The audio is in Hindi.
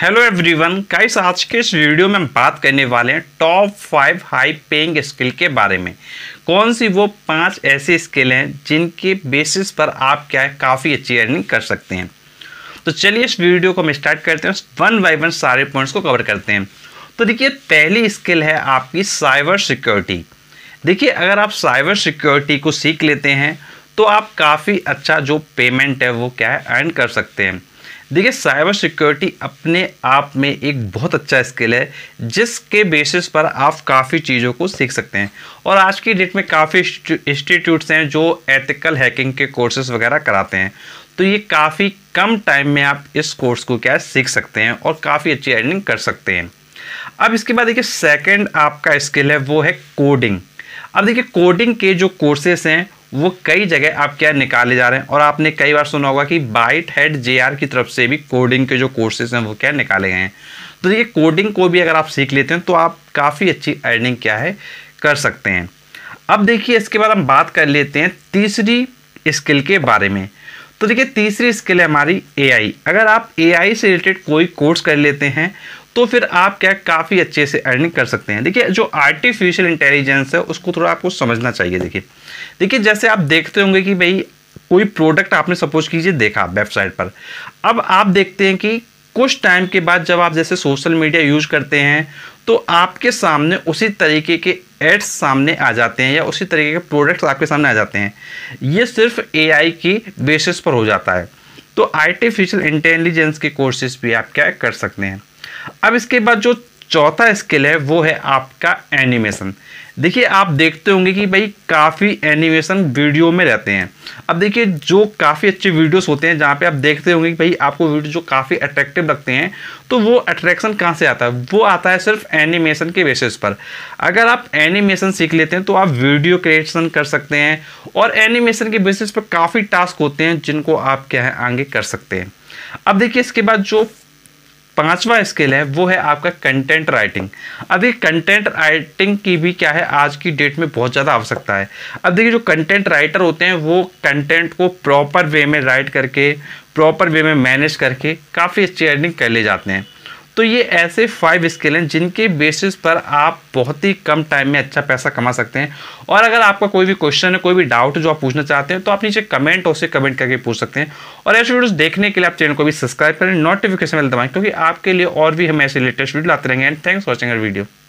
हेलो एवरीवन गाइस आज के इस वीडियो में हम बात करने वाले हैं top five high paying skill के बारे में कौन सी वो पांच ऐसी स्किल हैं जिनके बेसिस पर आप क्या है काफ़ी अच्छी अर्निंग कर सकते हैं तो चलिए इस वीडियो को हम स्टार्ट करते हैं वन बाई वन सारे पॉइंट्स को कवर करते हैं तो देखिए पहली स्किल है आपकी साइबर सिक्योरिटी देखिए अगर आप साइबर सिक्योरिटी को सीख लेते हैं तो आप काफ़ी अच्छा जो पेमेंट है वो क्या है अर्न कर सकते हैं देखिए साइबर सिक्योरिटी अपने आप में एक बहुत अच्छा स्किल है जिसके बेसिस पर आप काफ़ी चीज़ों को सीख सकते हैं और आज की डेट में काफ़ी इंस्टीट्यूट्स हैं जो एथिकल हैकिंग के कोर्सेज वगैरह कराते हैं तो ये काफ़ी कम टाइम में आप इस कोर्स को क्या सीख सकते हैं और काफ़ी अच्छी अर्निंग कर सकते हैं अब इसके बाद देखिए सेकेंड आपका स्किल है वो है कोडिंग अब देखिए कोडिंग के जो कोर्सेस हैं वो कई जगह आप क्या निकाले जा रहे हैं और आपने कई बार सुना होगा कि बाइट हेड जे की तरफ से भी कोडिंग के जो कोर्सेज हैं वो क्या निकाले गए हैं तो ये कोडिंग को भी अगर आप सीख लेते हैं तो आप काफ़ी अच्छी अर्निंग क्या है कर सकते हैं अब देखिए इसके बाद हम बात कर लेते हैं तीसरी स्किल के बारे में तो देखिए तीसरी स्किल है हमारी एआई अगर आप एआई से रिलेटेड कोई कोर्स कर लेते हैं तो फिर आप क्या काफ़ी अच्छे से अर्निंग कर सकते हैं देखिए जो आर्टिफिशियल इंटेलिजेंस है उसको थोड़ा आपको समझना चाहिए देखिए देखिए जैसे आप देखते होंगे कि भाई कोई प्रोडक्ट आपने सपोज कीजिए देखा वेबसाइट पर अब आप देखते हैं कि कुछ टाइम के बाद जब आप जैसे सोशल मीडिया यूज करते हैं तो आपके सामने उसी तरीके के एड्स सामने आ जाते हैं या उसी तरीके के प्रोडक्ट्स आपके सामने आ जाते हैं ये सिर्फ एआई की बेसिस पर हो जाता है तो आर्टिफिशियल इंटेलिजेंस के कोर्सेज भी आप क्या कर सकते हैं अब इसके बाद जो चौथा स्किल है वो है आपका एनिमेशन देखिए आप देखते होंगे कि भाई काफ़ी एनिमेशन वीडियो में रहते हैं अब देखिए जो काफ़ी अच्छे वीडियोस होते हैं जहाँ पे आप देखते होंगे कि भाई आपको वीडियो जो काफ़ी अट्रैक्टिव लगते हैं तो वो अट्रैक्शन कहाँ से आता है वो आता है सिर्फ एनिमेशन के बेसिस पर अगर आप एनिमेशन सीख लेते हैं तो आप वीडियो क्रिएशन कर सकते हैं और एनिमेशन के बेसिस पर काफ़ी टास्क होते हैं जिनको आप क्या है आगे कर सकते हैं अब देखिए इसके बाद जो पांचवा स्किल है वो है आपका कंटेंट राइटिंग अब देखिए कंटेंट राइटिंग की भी क्या है आज की डेट में बहुत ज़्यादा आवश्यकता है अब देखिए जो कंटेंट राइटर होते हैं वो कंटेंट को प्रॉपर वे में राइट करके प्रॉपर वे में मैनेज करके काफ़ी अच्छी अर्निंग कर ले जाते हैं तो ये ऐसे फाइव स्किल हैं जिनके बेसिस पर आप बहुत ही कम टाइम में अच्छा पैसा कमा सकते हैं और अगर आपका कोई भी क्वेश्चन है कोई भी डाउट जो आप पूछना चाहते हैं तो आप नीचे कमेंट और से कमेंट करके पूछ सकते हैं और ऐसे वीडियोस देखने के लिए आप चैनल को भी सब्सक्राइब करें नोटिफिकेशन मिल दबाएं क्योंकि आपके लिए और भी हम ऐसे लेटेस्ट वीडियो लाते रहेंगे and thanks watching our video